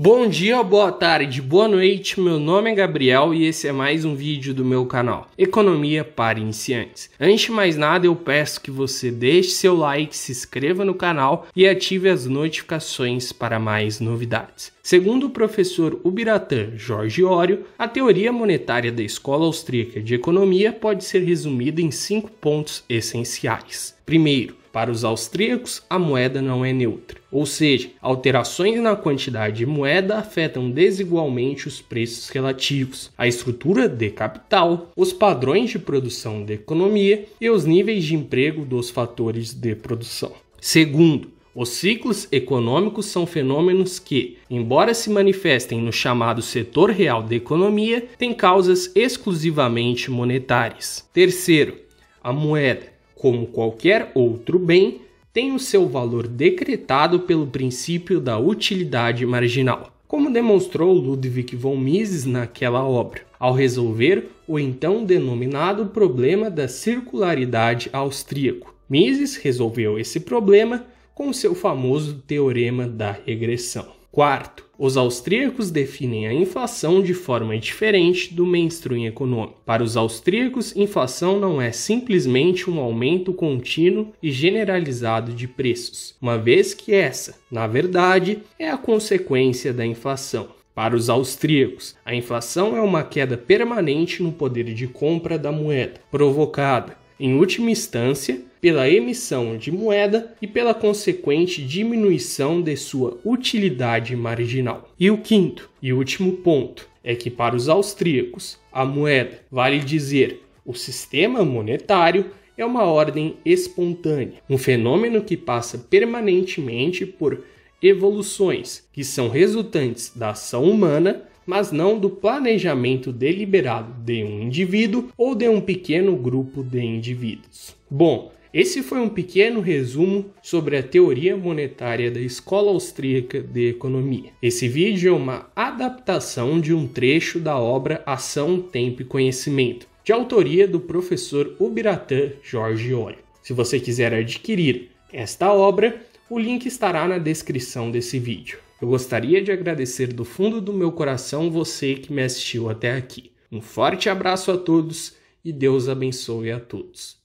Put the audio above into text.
Bom dia, boa tarde, boa noite. Meu nome é Gabriel e esse é mais um vídeo do meu canal Economia para Iniciantes. Antes de mais nada, eu peço que você deixe seu like, se inscreva no canal e ative as notificações para mais novidades. Segundo o professor Ubiratan Jorge Orio, a teoria monetária da Escola Austríaca de Economia pode ser resumida em cinco pontos essenciais. Primeiro, para os austríacos, a moeda não é neutra, ou seja, alterações na quantidade de moeda afetam desigualmente os preços relativos, a estrutura de capital, os padrões de produção da economia e os níveis de emprego dos fatores de produção. Segundo, os ciclos econômicos são fenômenos que, embora se manifestem no chamado setor real da economia, têm causas exclusivamente monetárias. Terceiro, a moeda como qualquer outro bem, tem o seu valor decretado pelo princípio da utilidade marginal, como demonstrou Ludwig von Mises naquela obra, ao resolver o então denominado problema da circularidade austríaco. Mises resolveu esse problema com seu famoso teorema da regressão. Quarto, os austríacos definem a inflação de forma diferente do mainstream econômico. Para os austríacos, inflação não é simplesmente um aumento contínuo e generalizado de preços, uma vez que essa, na verdade, é a consequência da inflação. Para os austríacos, a inflação é uma queda permanente no poder de compra da moeda, provocada em última instância, pela emissão de moeda e pela consequente diminuição de sua utilidade marginal. E o quinto e último ponto é que, para os austríacos, a moeda, vale dizer, o sistema monetário, é uma ordem espontânea, um fenômeno que passa permanentemente por evoluções que são resultantes da ação humana mas não do planejamento deliberado de um indivíduo ou de um pequeno grupo de indivíduos. Bom, esse foi um pequeno resumo sobre a teoria monetária da Escola Austríaca de Economia. Esse vídeo é uma adaptação de um trecho da obra Ação, Tempo e Conhecimento, de autoria do professor Ubiratã Jorge Olho. Se você quiser adquirir esta obra, o link estará na descrição desse vídeo. Eu gostaria de agradecer do fundo do meu coração você que me assistiu até aqui. Um forte abraço a todos e Deus abençoe a todos.